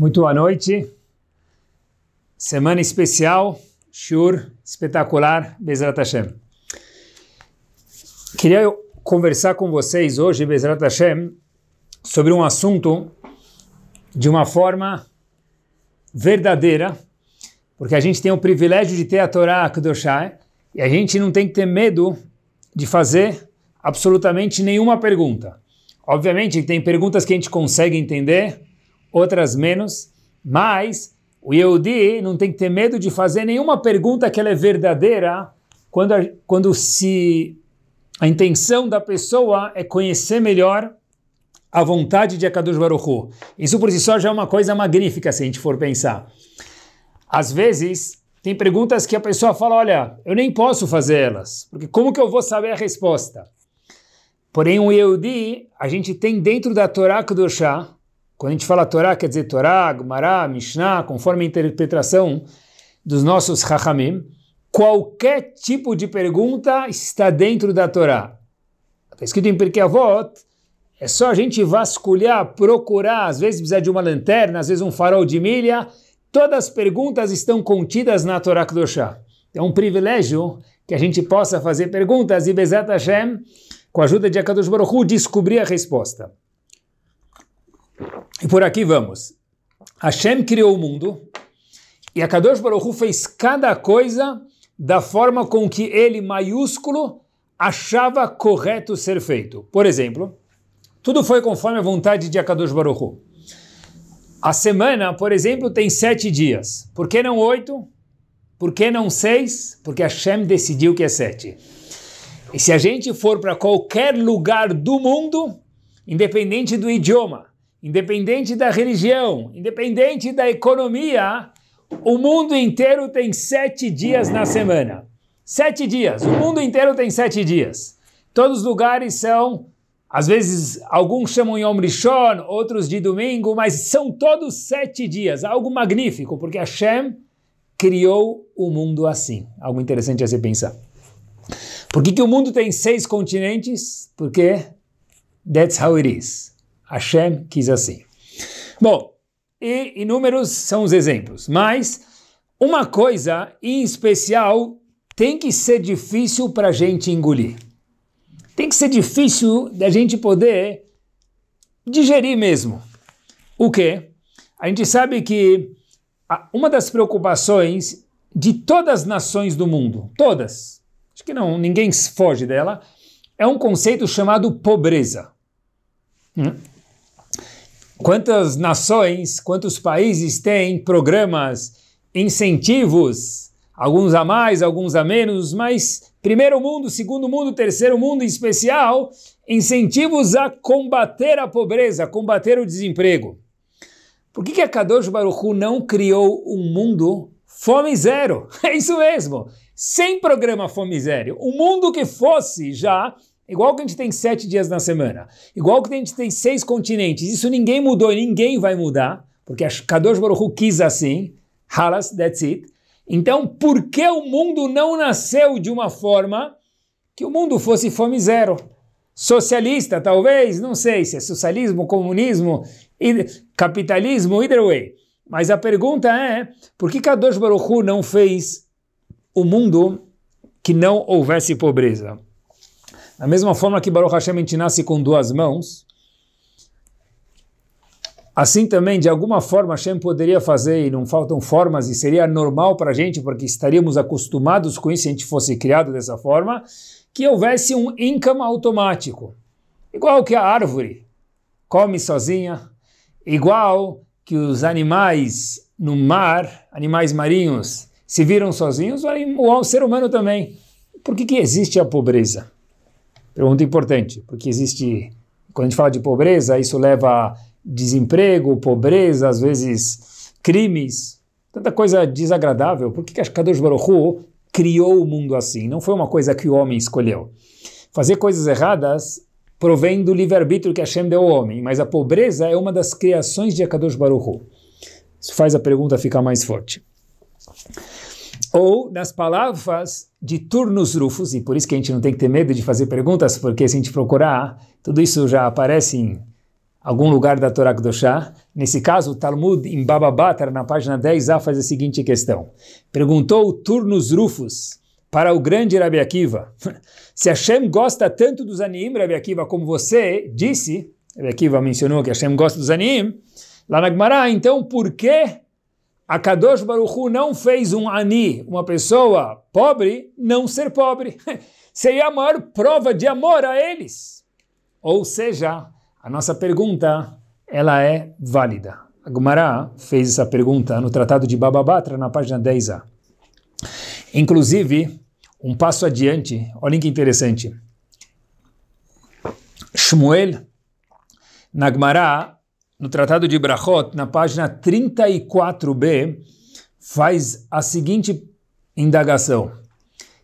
Muito boa noite. Semana especial, Shur espetacular, Bezerra Hashem. Queria conversar com vocês hoje, Bezerra Hashem, sobre um assunto de uma forma verdadeira, porque a gente tem o privilégio de ter a Torá Kedoshá eh, e a gente não tem que ter medo de fazer absolutamente nenhuma pergunta. Obviamente, tem perguntas que a gente consegue entender, outras menos, mas o Yehudi não tem que ter medo de fazer nenhuma pergunta que ela é verdadeira quando, a, quando se a intenção da pessoa é conhecer melhor a vontade de Akadosh Baruch Hu. Isso por si só já é uma coisa magnífica, se a gente for pensar. Às vezes, tem perguntas que a pessoa fala, olha, eu nem posso fazer elas, porque como que eu vou saber a resposta? Porém, o Yehudi, a gente tem dentro da Torá Kudoshá quando a gente fala Torá, quer dizer Torá, Gumará, Mishnah, conforme a interpretação dos nossos Hachamim, qualquer tipo de pergunta está dentro da Torá. Está escrito em Pirkei Avot, é só a gente vasculhar, procurar, às vezes precisa de uma lanterna, às vezes um farol de milha. Todas as perguntas estão contidas na Torá Kedoshá. É um privilégio que a gente possa fazer perguntas e Bezat Hashem, com a ajuda de Akadosh Baruch Hu, descobrir a resposta. E por aqui vamos. Hashem criou o mundo e a Kadosh Baruchu fez cada coisa da forma com que ele, maiúsculo, achava correto ser feito. Por exemplo, tudo foi conforme a vontade de Akadosh Baruchu. A semana, por exemplo, tem sete dias. Por que não oito? Por que não seis? Porque Hashem decidiu que é sete. E se a gente for para qualquer lugar do mundo, independente do idioma, independente da religião, independente da economia, o mundo inteiro tem sete dias na semana. Sete dias. O mundo inteiro tem sete dias. Todos os lugares são, às vezes, alguns chamam Yom Rishon, outros de domingo, mas são todos sete dias. Algo magnífico, porque Hashem criou o mundo assim. Algo interessante a se pensar. Por que, que o mundo tem seis continentes? Porque that's how it is. Hashem quis assim. Bom, e inúmeros são os exemplos, mas uma coisa em especial tem que ser difícil para a gente engolir. Tem que ser difícil da gente poder digerir mesmo. O que? A gente sabe que uma das preocupações de todas as nações do mundo, todas, acho que não, ninguém foge dela, é um conceito chamado pobreza. Hum? Quantas nações, quantos países têm programas, incentivos, alguns a mais, alguns a menos, mas primeiro mundo, segundo mundo, terceiro mundo em especial, incentivos a combater a pobreza, combater o desemprego. Por que, que a Kadosh Baruchu não criou um mundo fome zero? É isso mesmo, sem programa fome zero. Um mundo que fosse já Igual que a gente tem sete dias na semana, igual que a gente tem seis continentes, isso ninguém mudou e ninguém vai mudar, porque a Kadosh Baruch Hu quis assim, halas, that's it. Então, por que o mundo não nasceu de uma forma que o mundo fosse fome zero? Socialista, talvez, não sei se é socialismo, comunismo, capitalismo, either way. Mas a pergunta é, por que Kadosh Baruch Hu não fez o mundo que não houvesse pobreza? Da mesma forma que Baruch Hashem a gente nasce com duas mãos, assim também, de alguma forma, Hashem poderia fazer, e não faltam formas, e seria normal para a gente, porque estaríamos acostumados com isso se a gente fosse criado dessa forma, que houvesse um income automático. Igual que a árvore come sozinha, igual que os animais no mar, animais marinhos, se viram sozinhos, o ser humano também. Por que, que existe a pobreza? Pergunta importante, porque existe. Quando a gente fala de pobreza, isso leva a desemprego, pobreza, às vezes crimes, tanta coisa desagradável. Por que Kadosh Baruch criou o mundo assim? Não foi uma coisa que o homem escolheu. Fazer coisas erradas provém do livre-arbítrio que Hashem deu ao homem, mas a pobreza é uma das criações de Akadosh Baruch Isso faz a pergunta ficar mais forte ou nas palavras de turnos rufos, e por isso que a gente não tem que ter medo de fazer perguntas, porque se a gente procurar, tudo isso já aparece em algum lugar da Torá Kedoshá. Nesse caso, o Talmud em Baba Batra, na página 10a, faz a seguinte questão. Perguntou turnos rufos para o grande Rabi Akiva, se Hashem gosta tanto dos anim, Rabi Akiva, como você disse, Rabi Akiva mencionou que Hashem gosta dos anim, lá na Gemara, então por que a Kadosh Baruchu não fez um ani, uma pessoa pobre, não ser pobre. Seria a maior prova de amor a eles. Ou seja, a nossa pergunta, ela é válida. A fez essa pergunta no Tratado de Bababatra, na página 10a. Inclusive, um passo adiante, olha que interessante. Shmuel, na Gumará, no Tratado de Brachot, na página 34b, faz a seguinte indagação.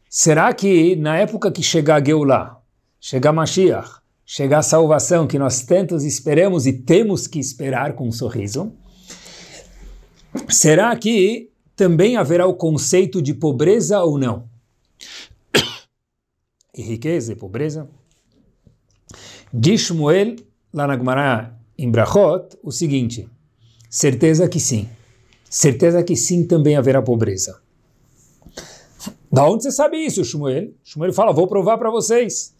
Será que na época que chegar Geulah, chegar Mashiach, chegar a salvação que nós tantos esperamos e temos que esperar com um sorriso, será que também haverá o conceito de pobreza ou não? E riqueza e pobreza? Diz Shmuel, lá na Gemara em Brachot o seguinte: certeza que sim. Certeza que sim também haverá pobreza. Da onde você sabe isso, Shmuel? Shmuel fala: vou provar para vocês.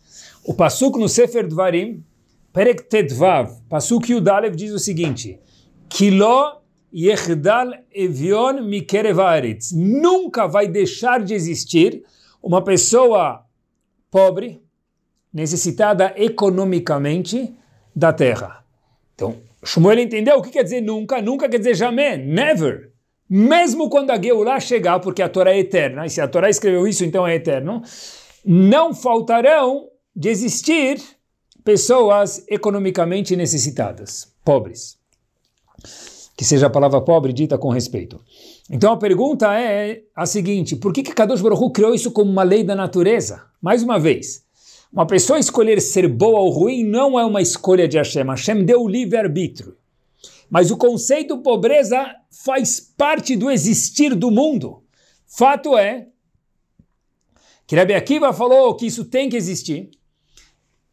O Pasuk no Sefer Dvarim, Perek Tetvav, Pasuk Yudalev diz o seguinte: Kilo Yechdal Evion Mikerevaretz. Nunca vai deixar de existir uma pessoa pobre, necessitada economicamente da terra. Então, Shmuel entendeu o que quer dizer nunca, nunca quer dizer jamais, never. Mesmo quando a Geulá chegar, porque a Torá é eterna, e se a Torá escreveu isso, então é eterno, não faltarão de existir pessoas economicamente necessitadas, pobres. Que seja a palavra pobre dita com respeito. Então a pergunta é a seguinte: por que, que Kadosh Baruch Hu criou isso como uma lei da natureza? Mais uma vez, uma pessoa escolher ser boa ou ruim não é uma escolha de Hashem. Hashem deu o livre-arbítrio. Mas o conceito pobreza faz parte do existir do mundo. Fato é que Rabbi Akiva falou que isso tem que existir.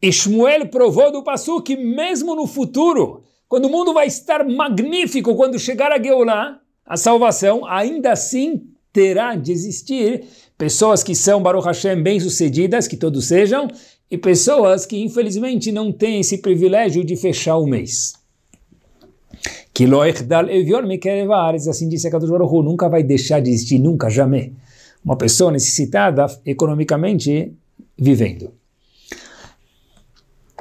Ishmael provou do Passu que mesmo no futuro, quando o mundo vai estar magnífico, quando chegar a Geulah, a salvação, ainda assim terá de existir Pessoas que são, Baruch Hashem, bem-sucedidas, que todos sejam, e pessoas que infelizmente não têm esse privilégio de fechar o mês. Que loichdal evior me kerevares, assim disse a Kadosh Baruch nunca vai deixar de existir, nunca, jamais. Uma pessoa necessitada economicamente vivendo.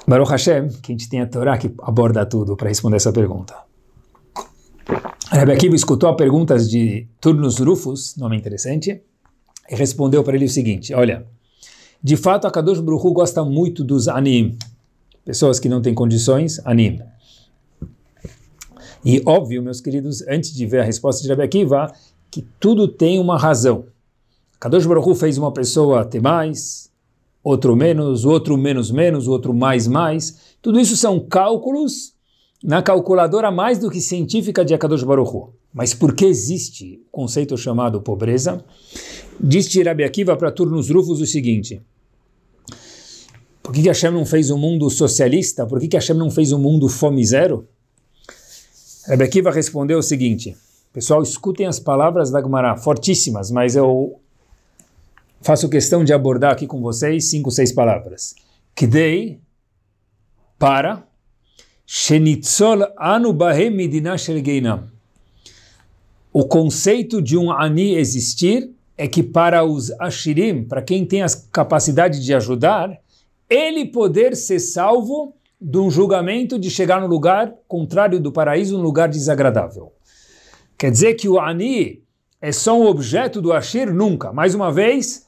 Baruch Hashem, que a gente tem a Torá que aborda tudo para responder essa pergunta. Rebbe Akiva escutou perguntas de Turnos Rufus, nome interessante, respondeu para ele o seguinte: Olha, de fato, a Kadosh Baruchu gosta muito dos anim, pessoas que não têm condições, anim. E óbvio, meus queridos, antes de ver a resposta de Rabbi Akiva, que tudo tem uma razão. Kadosh Baruch Hu fez uma pessoa ter mais, outro menos, outro menos menos, outro mais mais. Tudo isso são cálculos na calculadora mais do que científica de Akadosh Baruch Hu. Mas por que existe o conceito chamado pobreza? Disse Rabi Akiva para Turnos Rufus o seguinte, por que, que Hashem não fez um mundo socialista? Por que, que Hashem não fez um mundo fome zero? Rabi Akiva respondeu o seguinte, pessoal, escutem as palavras da Gemara, fortíssimas, mas eu faço questão de abordar aqui com vocês cinco, seis palavras. Kdei, para, Shenitzol anu bahem O conceito de um ani existir é que para os Ashirim, para quem tem a capacidade de ajudar, ele poder ser salvo de um julgamento de chegar no lugar contrário do paraíso, um lugar desagradável. Quer dizer que o Ani é só um objeto do Ashir? Nunca. Mais uma vez,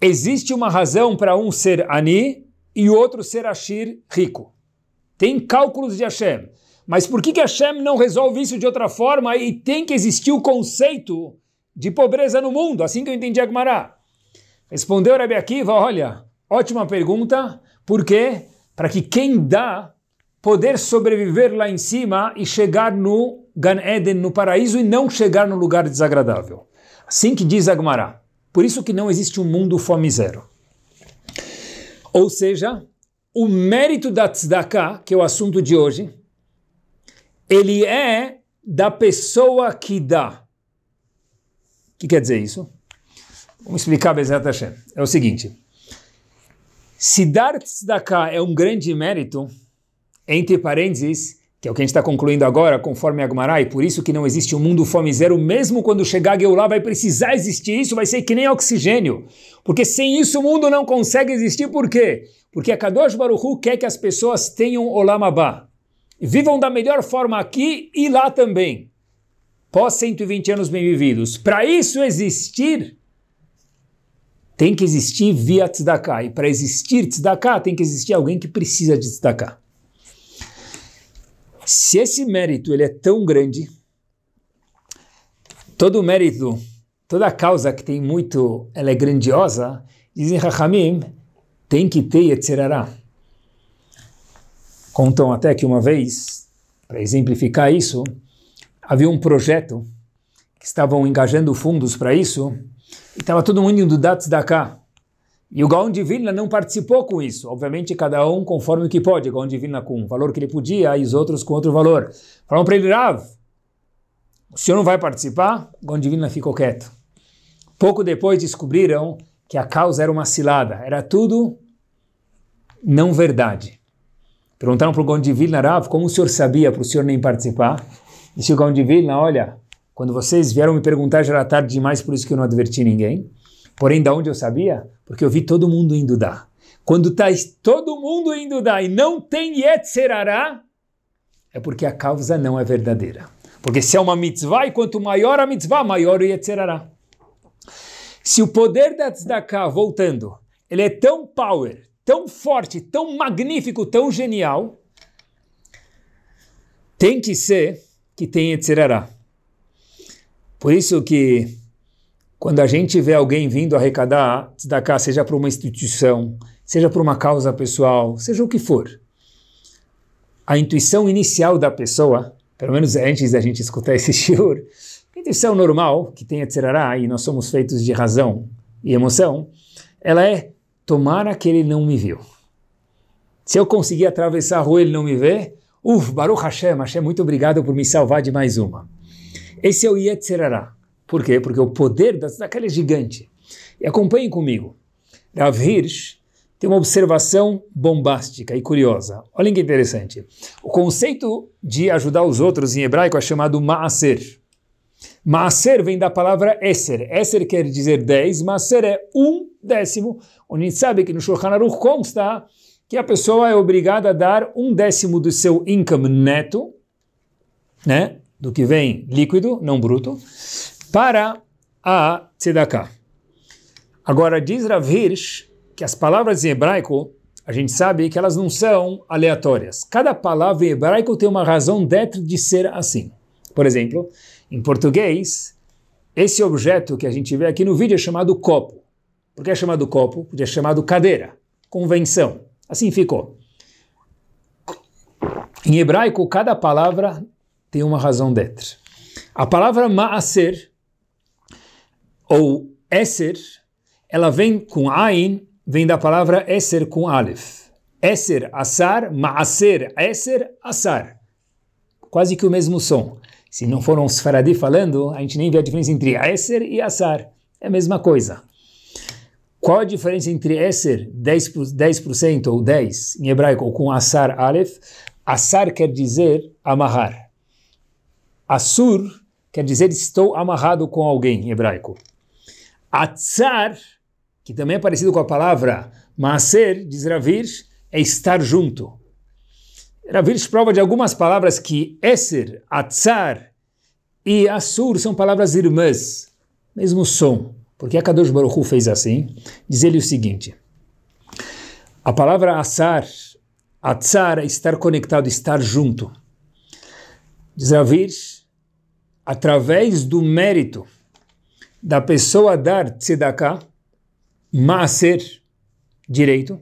existe uma razão para um ser Ani e o outro ser Ashir rico. Tem cálculos de Hashem. Mas por que, que Hashem não resolve isso de outra forma e tem que existir o conceito de pobreza no mundo, assim que eu entendi Agmará. Respondeu Rabi Akiva, olha, ótima pergunta, por quê? Para que quem dá poder sobreviver lá em cima e chegar no Gan Eden, no paraíso, e não chegar no lugar desagradável. Assim que diz Agmará. Por isso que não existe um mundo fome zero. Ou seja, o mérito da tzedakah, que é o assunto de hoje, ele é da pessoa que dá. O que quer dizer isso? Vamos explicar Bezerra Tashem. É o seguinte: se dar tzedakah é um grande mérito, entre parênteses, que é o que a gente está concluindo agora, conforme Agmará, e por isso que não existe um mundo fome zero, mesmo quando chegar a lá vai precisar existir isso, vai ser que nem oxigênio. Porque sem isso o mundo não consegue existir, por quê? Porque a Kadosh Baruchu quer que as pessoas tenham Olamabá. Vivam da melhor forma aqui e lá também pós 120 anos bem-vividos. Para isso existir, tem que existir via tzedakah. E para existir tzedakah, tem que existir alguém que precisa de tzedakah. Se esse mérito ele é tão grande, todo mérito, toda causa que tem muito, ela é grandiosa, dizem Rahamim, tem que ter Yetzirará. Contam até que uma vez, para exemplificar isso, havia um projeto que estavam engajando fundos para isso, e estava todo mundo indo da cá E o Gaon de Vilna não participou com isso. Obviamente, cada um conforme o que pode. O Gaon de Vilna com o valor que ele podia e os outros com outro valor. Falaram para ele, Rav, o senhor não vai participar? O Gaon de Vilna ficou quieto. Pouco depois descobriram que a causa era uma cilada. Era tudo não verdade. Perguntaram para o Gaon de Vilna, Rav, como o senhor sabia para o senhor nem participar? E se o Gaon de Vilna, olha, quando vocês vieram me perguntar já era tarde demais, por isso que eu não adverti ninguém. Porém, da onde eu sabia? Porque eu vi todo mundo indo dar. Quando está todo mundo indo dar e não tem Yetzerará, é porque a causa não é verdadeira. Porque se é uma mitzvah, e quanto maior a mitzvah, maior o Yetzerará. Se o poder da Tzedakah, voltando, ele é tão power, tão forte, tão magnífico, tão genial, tem que ser que tem Yetzirará. Por isso que quando a gente vê alguém vindo arrecadar cá seja para uma instituição, seja para uma causa pessoal, seja o que for, a intuição inicial da pessoa, pelo menos antes da gente escutar esse shiur, a intuição normal, que tem Yetzirará e nós somos feitos de razão e emoção, ela é tomara que ele não me viu. Se eu conseguir atravessar a rua e ele não me vê, Uf, Baruch Hashem, Hashem, muito obrigado por me salvar de mais uma. Esse é o Yetzirará. Por quê? Porque o poder daquela é gigante. E acompanhem comigo. Rav Hirsch tem uma observação bombástica e curiosa. Olhem que interessante. O conceito de ajudar os outros em hebraico é chamado maaser. Maaser vem da palavra Esser. Esser quer dizer dez. Maaser é um décimo, onde a gente sabe que no Shulchan Aruch consta que a pessoa é obrigada a dar um décimo do seu income neto, né, do que vem líquido, não bruto, para a tzedakah. Agora, diz Rav Hirsch que as palavras em hebraico, a gente sabe que elas não são aleatórias. Cada palavra em hebraico tem uma razão dentro de ser assim. Por exemplo, em português, esse objeto que a gente vê aqui no vídeo é chamado copo. Por que é chamado copo? Porque é chamado cadeira, convenção. Assim ficou. Em hebraico, cada palavra tem uma razão dentro. A palavra maaser, ou esser, ela vem com ain, vem da palavra esser com alef. Esser, assar, maaser, esser, assar. Quase que o mesmo som. Se não foram os faradi falando, a gente nem vê a diferença entre esser e assar. É a mesma coisa. Qual a diferença entre Esser, 10%, 10 ou 10 em hebraico, com Assar Aleph? Assar quer dizer amarrar. Assur quer dizer estou amarrado com alguém em hebraico. Atzar, que também é parecido com a palavra Maser, diz Ravir, é estar junto. Ravir prova de algumas palavras que Esser, Atzar e Assur são palavras irmãs, mesmo som. Porque a Kadosh Baruchu fez assim. Diz ele o seguinte: a palavra assar, atzar, é estar conectado, estar junto. Diz Avir, através do mérito da pessoa dar tzedakah, maser, direito.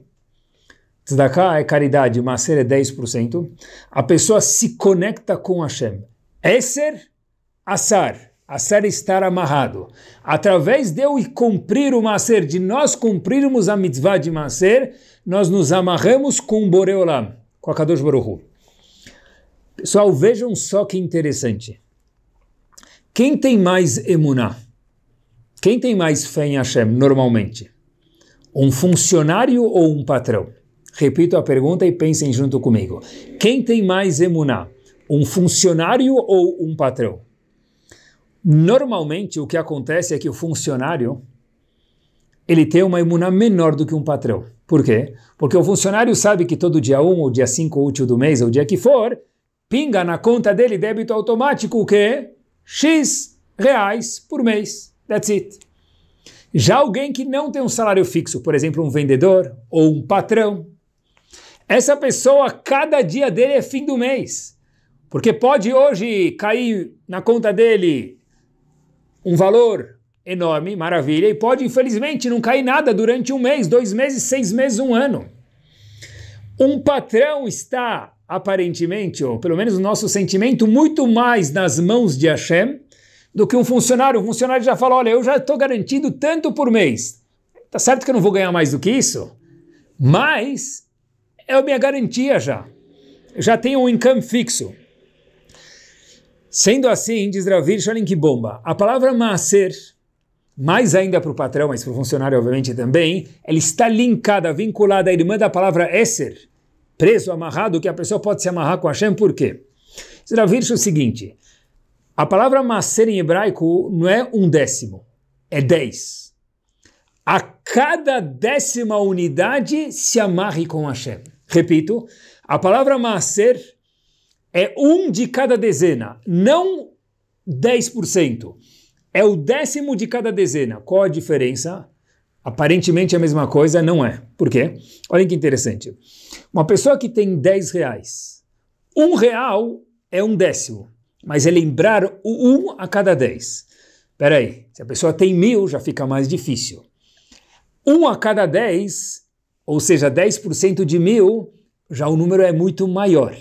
Tzedakah é caridade, maser é 10%. A pessoa se conecta com Hashem. Esser, assar a ser estar amarrado. Através de eu cumprir o maser, de nós cumprirmos a mitzvah de maser, nós nos amarramos com o Boreolam, com a Kadosh Baruch Pessoal, vejam só que interessante. Quem tem mais emuná? Quem tem mais fé em Hashem, normalmente? Um funcionário ou um patrão? Repito a pergunta e pensem junto comigo. Quem tem mais emuná? Um funcionário ou um patrão? Normalmente, o que acontece é que o funcionário ele tem uma imuna menor do que um patrão. Por quê? Porque o funcionário sabe que todo dia 1, um, ou dia 5 útil do mês, ou dia que for, pinga na conta dele débito automático o quê? X reais por mês. That's it. Já alguém que não tem um salário fixo, por exemplo, um vendedor ou um patrão, essa pessoa, cada dia dele é fim do mês. Porque pode hoje cair na conta dele um valor enorme, maravilha, e pode, infelizmente, não cair nada durante um mês, dois meses, seis meses, um ano. Um patrão está, aparentemente, ou pelo menos o nosso sentimento, muito mais nas mãos de Hashem do que um funcionário. O funcionário já fala: olha, eu já estou garantido tanto por mês. Tá certo que eu não vou ganhar mais do que isso, mas é a minha garantia já. Já tenho um income fixo. Sendo assim, diz olhem que bomba. A palavra maser, mais ainda para o patrão, mas para o funcionário, obviamente, também, ela está linkada, vinculada à irmã da palavra esser, preso, amarrado, que a pessoa pode se amarrar com Hashem, por quê? Diz Rav o seguinte, a palavra maser em hebraico não é um décimo, é dez. A cada décima unidade se amarre com Hashem. Repito, a palavra maser é um de cada dezena, não 10%. É o décimo de cada dezena. Qual a diferença? Aparentemente a mesma coisa, não é. Por quê? Olha que interessante. Uma pessoa que tem 10 reais, um real é um décimo, mas é lembrar o 1 um a cada 10. Peraí, se a pessoa tem mil, já fica mais difícil. 1 um a cada 10, ou seja, 10% de mil, já o número é muito maior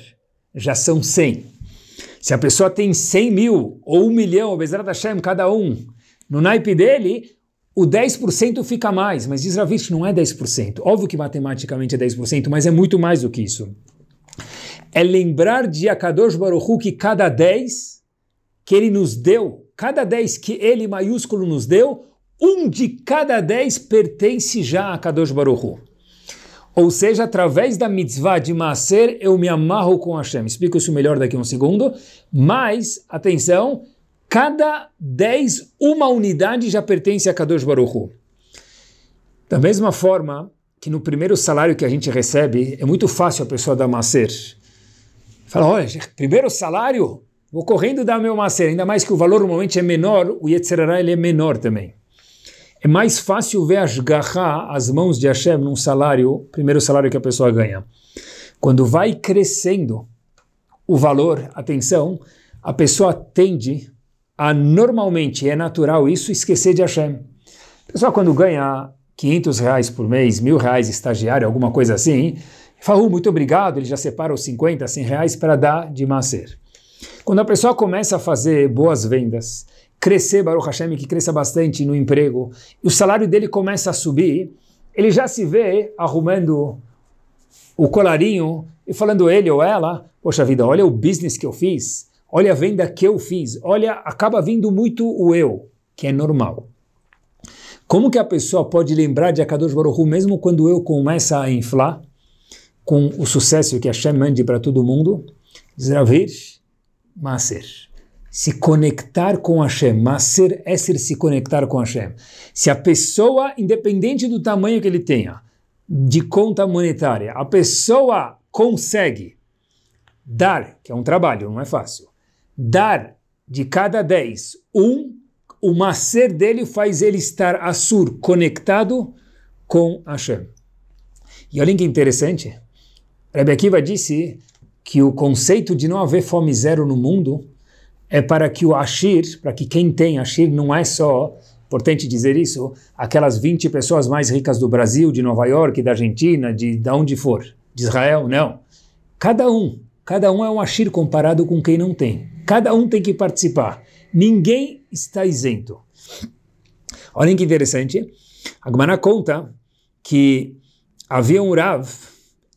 já são 100. Se a pessoa tem 100 mil ou 1 milhão, Bezerra Hashem, cada um, no naipe dele, o 10% fica mais, mas diz Ravitch, não é 10%. Óbvio que matematicamente é 10%, mas é muito mais do que isso. É lembrar de Akadosh Baruchu que cada 10 que ele nos deu, cada 10 que ele maiúsculo nos deu, um de cada 10 pertence já a Akadosh Baruchu. Ou seja, através da mitzvah de Maser, eu me amarro com Hashem. Explico isso melhor daqui a um segundo. Mas, atenção, cada 10, uma unidade já pertence a Kadosh Baruchu. Da mesma forma que no primeiro salário que a gente recebe, é muito fácil a pessoa dar Maser. Fala, olha, primeiro salário, vou correndo dar meu Maser. Ainda mais que o valor normalmente é menor, o Yetzirará ele é menor também. É mais fácil ver as garra, as mãos de Hashem, num salário, primeiro salário que a pessoa ganha. Quando vai crescendo o valor, atenção, a pessoa tende a normalmente, é natural isso, esquecer de Hashem. A pessoa quando ganha 500 reais por mês, mil reais estagiário, alguma coisa assim, fala, uh, muito obrigado, ele já separa os 50, 100 reais para dar de macer. Quando a pessoa começa a fazer boas vendas, crescer, Baruch Hashem, que cresça bastante no emprego, e o salário dele começa a subir, ele já se vê arrumando o colarinho e falando ele ou ela, poxa vida, olha o business que eu fiz, olha a venda que eu fiz, olha, acaba vindo muito o eu, que é normal. Como que a pessoa pode lembrar de Akadosh Baruch Hu, mesmo quando eu começa a inflar, com o sucesso que a Shem mande para todo mundo? Diz Ravir Maser se conectar com Hashem. ser é ser se conectar com Hashem. Se a pessoa, independente do tamanho que ele tenha, de conta monetária, a pessoa consegue dar, que é um trabalho, não é fácil, dar de cada 10, um, o macer dele faz ele estar assur, conectado com Hashem. E olha que interessante, Rebbe Akiva disse que o conceito de não haver fome zero no mundo é para que o Ashir, para que quem tem Ashir, não é só, importante dizer isso, aquelas 20 pessoas mais ricas do Brasil, de Nova York, da Argentina, de, de onde for, de Israel, não. Cada um, cada um é um Ashir comparado com quem não tem. Cada um tem que participar. Ninguém está isento. Olhem que interessante. A conta que havia um Rav,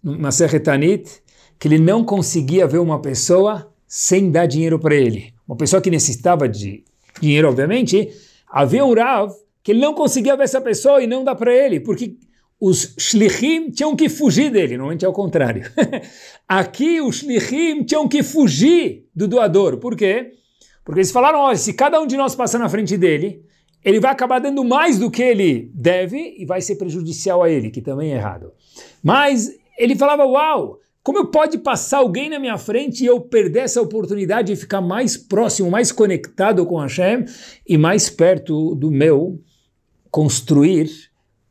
na Serretanit, que ele não conseguia ver uma pessoa sem dar dinheiro para ele uma pessoa que necessitava de dinheiro, obviamente, havia um Rav que ele não conseguia ver essa pessoa e não dá para ele, porque os shlichim tinham que fugir dele, normalmente é o contrário. Aqui os shlichim tinham que fugir do doador, por quê? Porque eles falaram, olha, se cada um de nós passar na frente dele, ele vai acabar dando mais do que ele deve e vai ser prejudicial a ele, que também é errado. Mas ele falava, uau, como pode passar alguém na minha frente e eu perder essa oportunidade de ficar mais próximo, mais conectado com Hashem e mais perto do meu construir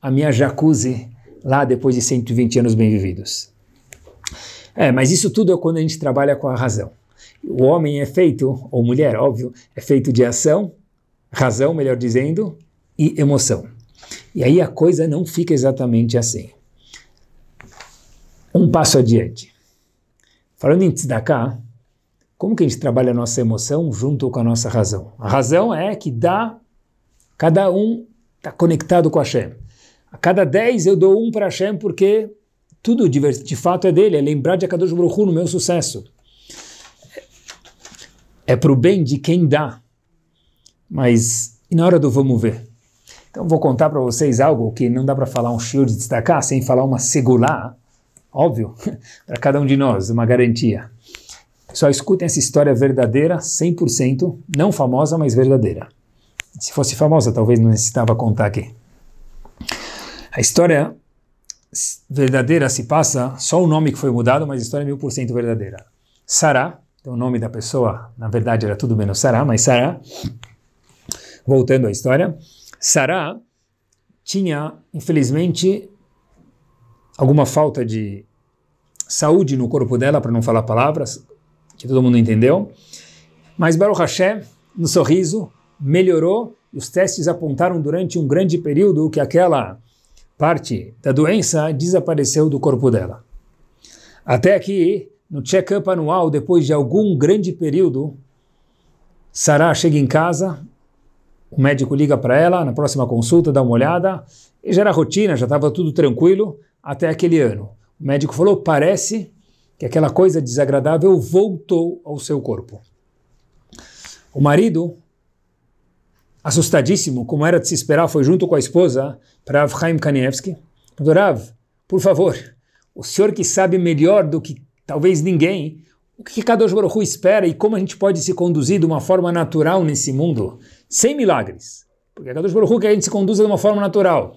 a minha jacuzzi lá depois de 120 anos bem-vividos? É, mas isso tudo é quando a gente trabalha com a razão. O homem é feito, ou mulher, óbvio, é feito de ação, razão, melhor dizendo, e emoção. E aí a coisa não fica exatamente assim um passo adiante. Falando em tzedakah, como que a gente trabalha a nossa emoção junto com a nossa razão? A razão é que dá, cada um está conectado com a Hashem. A cada 10 eu dou um para a Hashem porque tudo de, fato é dele, é lembrar de Akadosh Baruch no meu sucesso. É para o bem de quem dá. Mas e na hora do vamos ver? Então vou contar para vocês algo que não dá para falar um show de destacar sem falar uma segular Óbvio, para cada um de nós, uma garantia. Só escutem essa história verdadeira, 100%, não famosa, mas verdadeira. Se fosse famosa, talvez não necessitava contar aqui. A história verdadeira se passa, só o nome que foi mudado, mas a história é mil por cento verdadeira. Sará, então o nome da pessoa, na verdade era tudo menos Sará, mas Sará, voltando à história, Sará tinha, infelizmente, alguma falta de saúde no corpo dela, para não falar palavras que todo mundo entendeu. Mas Baruch Hashem, no sorriso, melhorou. Os testes apontaram durante um grande período que aquela parte da doença desapareceu do corpo dela. Até aqui, no check-up anual, depois de algum grande período, Sarah chega em casa, o médico liga para ela na próxima consulta, dá uma olhada, e já era rotina, já estava tudo tranquilo até aquele ano. O médico falou: parece que aquela coisa desagradável voltou ao seu corpo. O marido, assustadíssimo, como era de se esperar, foi junto com a esposa para Rav Kanievski. Dorav, por favor, o senhor que sabe melhor do que talvez ninguém, o que Kadosh Baruch espera e como a gente pode se conduzir de uma forma natural nesse mundo, sem milagres. Porque Kadosh Baruch quer que a gente se conduza de uma forma natural.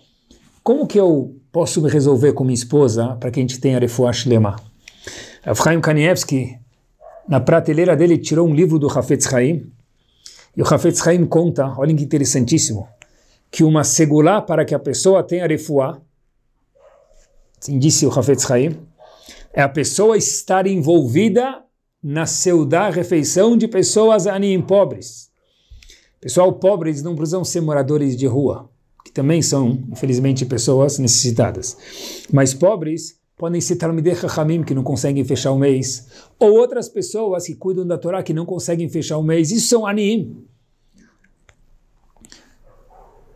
Como que eu posso me resolver com minha esposa para que a gente tenha refuah shlema. Rav Kanievski, na prateleira dele, tirou um livro do Hafetz Chaim, e o Hafetz Chaim conta, olha que interessantíssimo, que uma segulá para que a pessoa tenha refuá, assim disse o Hafetz Chaim, é a pessoa estar envolvida na seudá refeição de pessoas anim pobres. Pessoal, pobres não precisam ser moradores de rua que também são, infelizmente, pessoas necessitadas. Mas pobres podem ser Talmidei Chachamim, que não conseguem fechar o mês, ou outras pessoas que cuidam da Torá, que não conseguem fechar o mês. Isso são Aniim.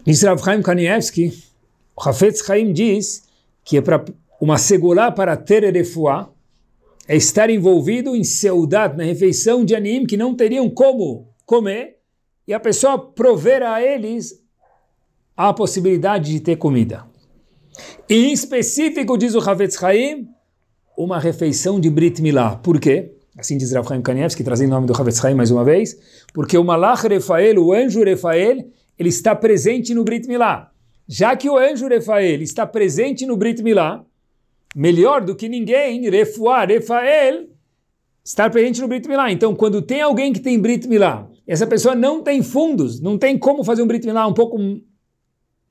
Nisrav Chaim Kanievski, Hafetz Chaim diz que é para uma segurá para ter erefuá, é estar envolvido em seudat, na refeição de anim que não teriam como comer, e a pessoa prover a eles a possibilidade de ter comida. E, em específico, diz o Havetz Chaim uma refeição de Brit Milá. Por quê? Assim diz Rav Chaim Kanievski, trazendo o nome do Havetz Chaim mais uma vez. Porque o Malach Refael, o anjo Refael, ele está presente no Brit Milá. Já que o anjo Refael está presente no Brit Milá, melhor do que ninguém, Refuá, Refael, estar presente no Brit Milá. Então, quando tem alguém que tem Brit Milá, essa pessoa não tem fundos, não tem como fazer um Brit Milá um pouco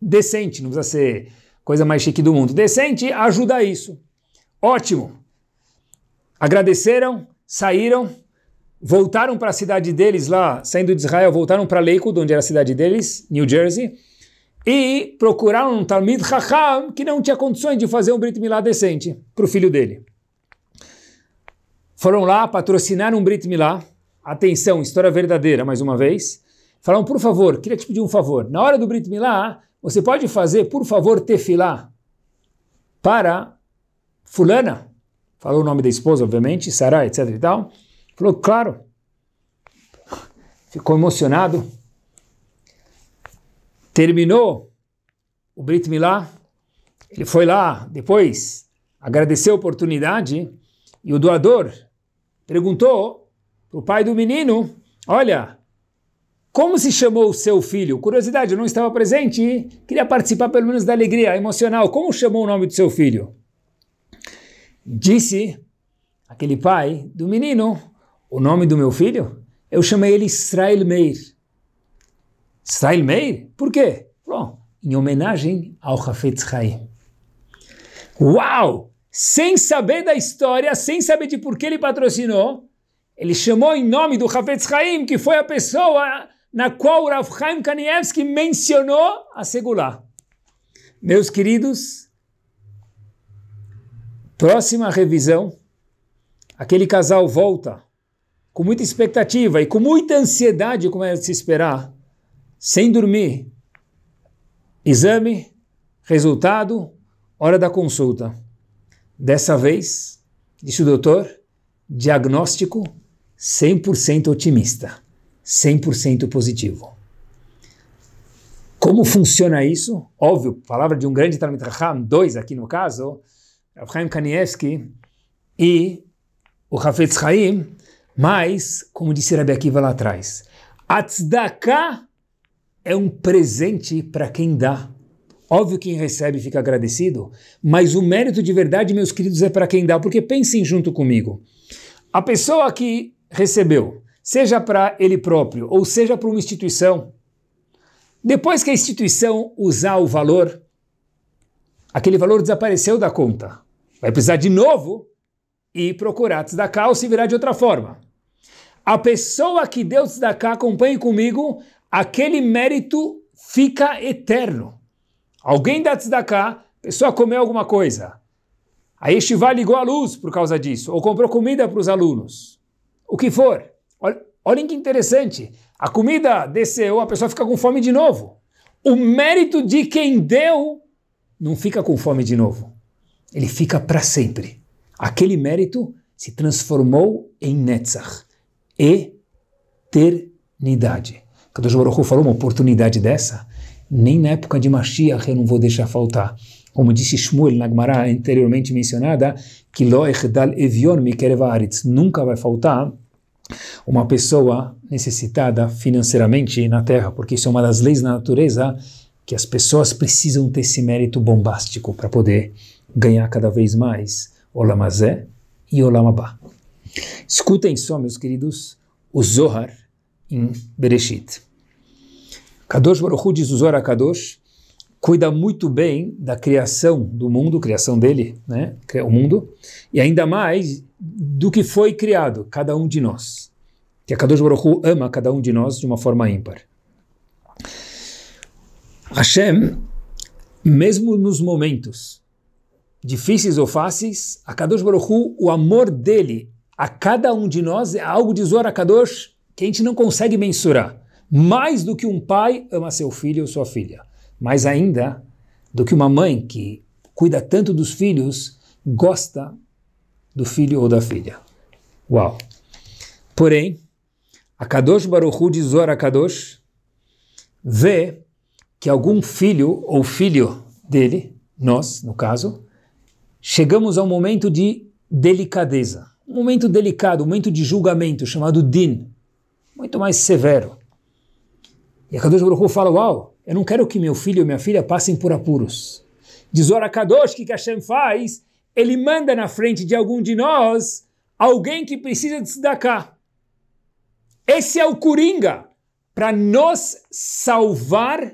decente, não precisa ser coisa mais chique do mundo. Decente ajuda isso. Ótimo. Agradeceram, saíram, voltaram para a cidade deles lá, saindo de Israel, voltaram para Lakewood, onde era a cidade deles, New Jersey, e procuraram um Talmid Chacham que não tinha condições de fazer um Brit Milá decente para o filho dele. Foram lá, patrocinaram um Brit Milá. Atenção, história verdadeira, mais uma vez. Falaram, por favor, queria te pedir um favor. Na hora do Brit Milá, você pode fazer, por favor, tefilá para fulana? Falou o nome da esposa, obviamente, Sarah, etc e tal. Falou, claro. Ficou emocionado. Terminou o Brit Milá. Ele foi lá depois, agradeceu a oportunidade e o doador perguntou para o pai do menino, olha, como se chamou o seu filho? Curiosidade, eu não estava presente e queria participar pelo menos da alegria emocional. Como chamou o nome do seu filho? Disse aquele pai do menino, o nome do meu filho? Eu chamei ele Israel Meir. Israel Meir? Por quê? Bom, em homenagem ao Hafetz Haim. Uau! Sem saber da história, sem saber de por que ele patrocinou, ele chamou em nome do Hafetz Haim, que foi a pessoa na qual Rav Chaim Kanievski mencionou a Segulá. Meus queridos, próxima revisão, aquele casal volta com muita expectativa e com muita ansiedade, como é de se esperar, sem dormir. Exame, resultado, hora da consulta. Dessa vez, disse o doutor, diagnóstico 100% otimista. 100% positivo. Como funciona isso? Óbvio, palavra de um grande Talmud Raham, dois aqui no caso, Rav Kanievski e o Hafetz Chaim, mas, como disse Rabi Akiva lá atrás, Atzdaka é um presente para quem dá. Óbvio quem recebe fica agradecido, mas o mérito de verdade, meus queridos, é para quem dá, porque pensem junto comigo. A pessoa que recebeu, seja para ele próprio ou seja para uma instituição, depois que a instituição usar o valor, aquele valor desapareceu da conta. Vai precisar de novo e procurar ou se virar de outra forma. A pessoa que deu cá acompanhe comigo, aquele mérito fica eterno. Alguém dá cá a pessoa comeu alguma coisa. A Yeshiva ligou a luz por causa disso, ou comprou comida para os alunos. O que for. Olha, olhem que interessante. A comida desceu, a pessoa fica com fome de novo. O mérito de quem deu não fica com fome de novo. Ele fica para sempre. Aquele mérito se transformou em Netzach, eternidade. Kadosh Baruch Hu falou uma oportunidade dessa, nem na época de Mashiach eu não vou deixar faltar. Como disse Shmuel na Gemara anteriormente mencionada, que lo echdal evion mikereva aritz, nunca vai faltar uma pessoa necessitada financeiramente na Terra, porque isso é uma das leis da natureza que as pessoas precisam ter esse mérito bombástico para poder ganhar cada vez mais Olamazé e Olamabá. Escutem só, meus queridos, o Zohar em Bereshit. Kadosh Baruch Hu diz o Zohar a Kadosh, cuida muito bem da criação do mundo, criação dele, né? O mundo, e ainda mais do que foi criado, cada um de nós. Que a Kadosh Baruch Hu ama cada um de nós de uma forma ímpar. Hashem, mesmo nos momentos difíceis ou fáceis, a Kadosh Baruch Hu, o amor dele a cada um de nós é algo de Zohar Kadosh que a gente não consegue mensurar. Mais do que um pai ama seu filho ou sua filha mais ainda do que uma mãe que cuida tanto dos filhos, gosta do filho ou da filha. Uau! Porém, a Kadosh Baruchu de Zora Kadosh vê que algum filho ou filho dele, nós no caso, chegamos a um momento de delicadeza, um momento delicado, um momento de julgamento chamado din, muito mais severo. E a Kadosh Baruchu fala: Uau! Eu não quero que meu filho ou minha filha passem por apuros. Diz o o que Hashem faz? Ele manda na frente de algum de nós alguém que precisa de cá. Esse é o Coringa para nos salvar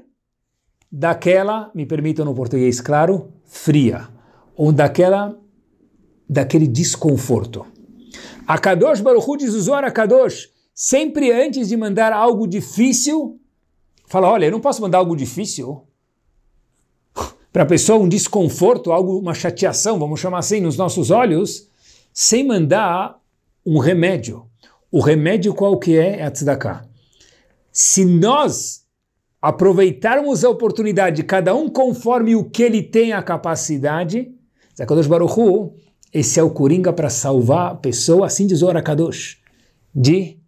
daquela, me permitam no português claro, fria, ou daquela, daquele desconforto. A Kadosh Baruch Hu diz o Zohar Kadosh, sempre antes de mandar algo difícil, Fala, olha, eu não posso mandar algo difícil para a pessoa, um desconforto, algo, uma chateação, vamos chamar assim, nos nossos olhos, sem mandar um remédio. O remédio qual que é? É a tzedakah. Se nós aproveitarmos a oportunidade, cada um conforme o que ele tem a capacidade, Zakadosh Baruch Hu, esse é o coringa para salvar a pessoa, assim diz o Orakadosh, de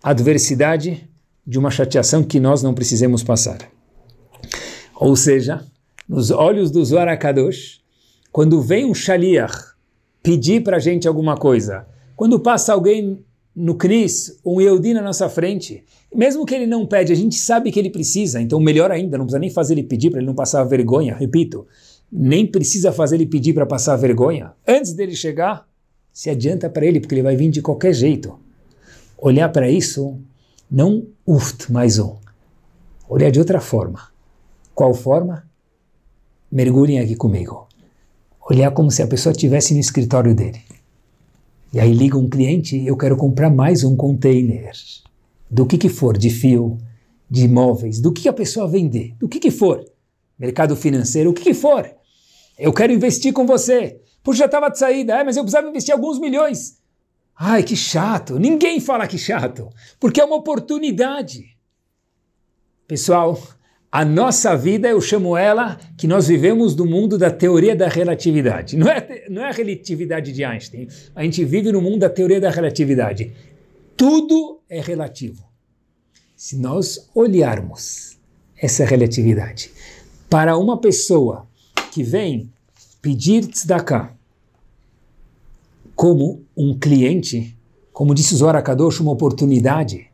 adversidade de uma chateação que nós não precisemos passar. Ou seja, nos olhos do Zohar Akadosh, quando vem um shaliach pedir para a gente alguma coisa, quando passa alguém no Cris, um Yehudi na nossa frente, mesmo que ele não pede, a gente sabe que ele precisa, então melhor ainda, não precisa nem fazer ele pedir para ele não passar vergonha, repito, nem precisa fazer ele pedir para passar vergonha. Antes dele chegar, se adianta para ele, porque ele vai vir de qualquer jeito. Olhar para isso não uft, mais um. Olhar de outra forma. Qual forma? Mergulhem aqui comigo. Olhar como se a pessoa estivesse no escritório dele. E aí liga um cliente, eu quero comprar mais um container. Do que que for, de fio, de imóveis, do que a pessoa vender, do que que for. Mercado financeiro, o que que for. Eu quero investir com você. Puxa, já estava de saída, é, mas eu precisava investir alguns milhões. Ai, que chato. Ninguém fala que chato, porque é uma oportunidade. Pessoal, a nossa vida, eu chamo ela, que nós vivemos no mundo da teoria da relatividade. Não é, não é a relatividade de Einstein. A gente vive no mundo da teoria da relatividade. Tudo é relativo. Se nós olharmos essa relatividade para uma pessoa que vem pedir tzedakah, como um cliente, como disse o Zohar Kadosh, uma oportunidade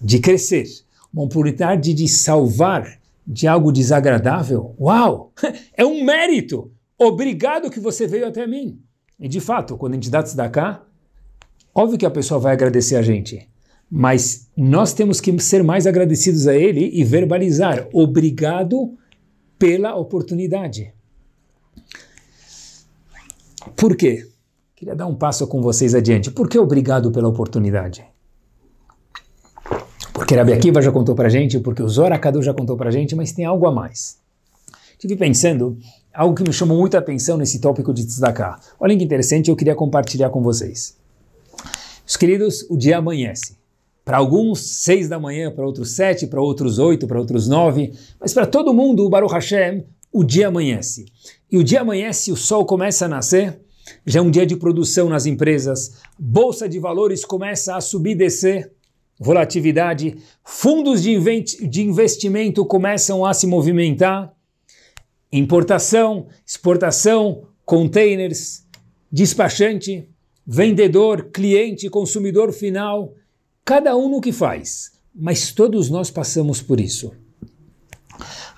de crescer, uma oportunidade de salvar de algo desagradável. Uau! É um mérito! Obrigado que você veio até mim. E de fato, quando a gente dá cá, óbvio que a pessoa vai agradecer a gente. Mas nós temos que ser mais agradecidos a ele e verbalizar obrigado pela oportunidade. Por quê? Queria dar um passo com vocês adiante. Por que obrigado pela oportunidade? Porque Rabi Akiva já contou pra gente, porque o Zora Kadu já contou pra gente, mas tem algo a mais. Estive pensando algo que me chamou muita atenção nesse tópico de Tzedakah. Olha que interessante, eu queria compartilhar com vocês. Os queridos, o dia amanhece. Para alguns, seis da manhã, para outros sete, para outros oito, para outros nove, mas para todo mundo, o Baruch Hashem, o dia amanhece. E o dia amanhece, o sol começa a nascer, já é um dia de produção nas empresas. Bolsa de valores começa a subir e descer. Volatilidade. Fundos de investimento começam a se movimentar. Importação, exportação, containers, despachante, vendedor, cliente, consumidor final. Cada um no que faz. Mas todos nós passamos por isso.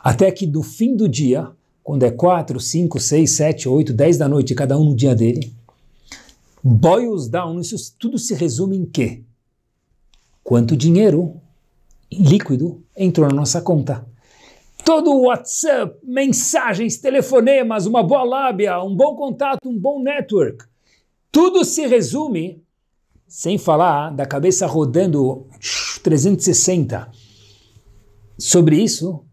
Até que no fim do dia, quando é 4, 5, 6, 7, 8, 10 da noite, cada um no dia dele. Boils down, isso tudo se resume em quê? Quanto dinheiro líquido entrou na nossa conta. Todo WhatsApp, mensagens, telefonemas, uma boa lábia, um bom contato, um bom network. Tudo se resume, sem falar da cabeça rodando 360. Sobre isso,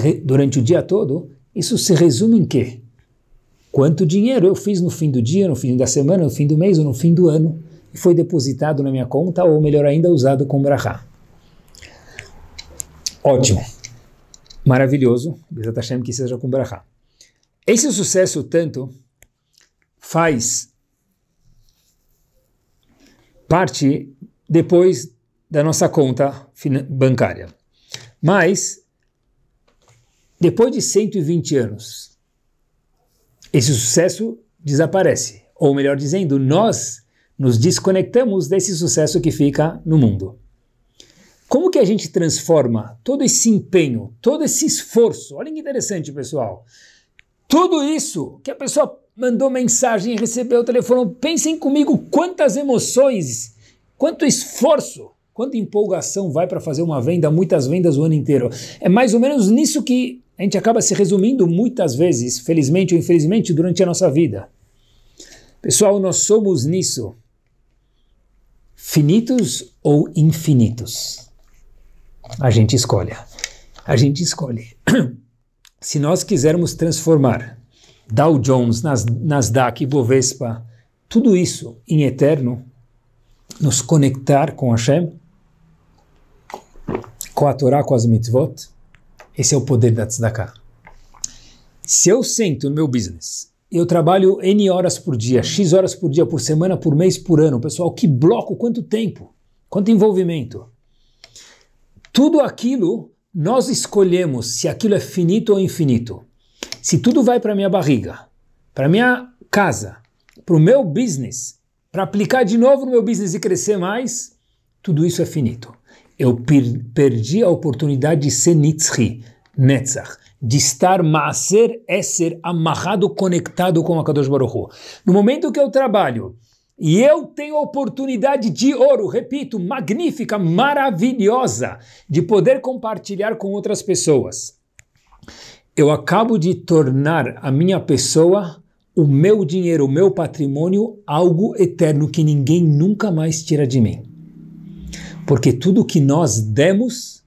re, durante o dia todo, isso se resume em quê? Quanto dinheiro eu fiz no fim do dia, no fim da semana, no fim do mês ou no fim do ano e foi depositado na minha conta ou, melhor ainda, usado com brahá. Ótimo. Maravilhoso. Bezat que seja com brahá. Esse sucesso tanto faz parte depois da nossa conta bancária. Mas depois de 120 anos, esse sucesso desaparece. Ou melhor dizendo, nós nos desconectamos desse sucesso que fica no mundo. Como que a gente transforma todo esse empenho, todo esse esforço? Olha que interessante, pessoal. Tudo isso que a pessoa mandou mensagem, recebeu o telefone, pensem comigo quantas emoções, quanto esforço, quanta empolgação vai para fazer uma venda, muitas vendas o ano inteiro. É mais ou menos nisso que a gente acaba se resumindo muitas vezes, felizmente ou infelizmente, durante a nossa vida. Pessoal, nós somos nisso finitos ou infinitos? A gente escolhe. A gente escolhe. Se nós quisermos transformar Dow Jones, Nas, Nasdaq, Bovespa, tudo isso em eterno, nos conectar com Hashem, com a Torá, com as mitzvot, esse é o poder da tzedakah. Se eu sento no meu business, eu trabalho N horas por dia, X horas por dia, por semana, por mês, por ano. Pessoal, que bloco, quanto tempo, quanto envolvimento. Tudo aquilo nós escolhemos se aquilo é finito ou infinito. Se tudo vai para minha barriga, para minha casa, para o meu business, para aplicar de novo no meu business e crescer mais, tudo isso é finito eu perdi a oportunidade de ser Nitzri, Netzach, de estar Maaser é ser amarrado, conectado com a Kadosh Baruch No momento que eu trabalho e eu tenho a oportunidade de ouro, repito, magnífica, maravilhosa, de poder compartilhar com outras pessoas. Eu acabo de tornar a minha pessoa, o meu dinheiro, o meu patrimônio, algo eterno que ninguém nunca mais tira de mim. Porque tudo que nós demos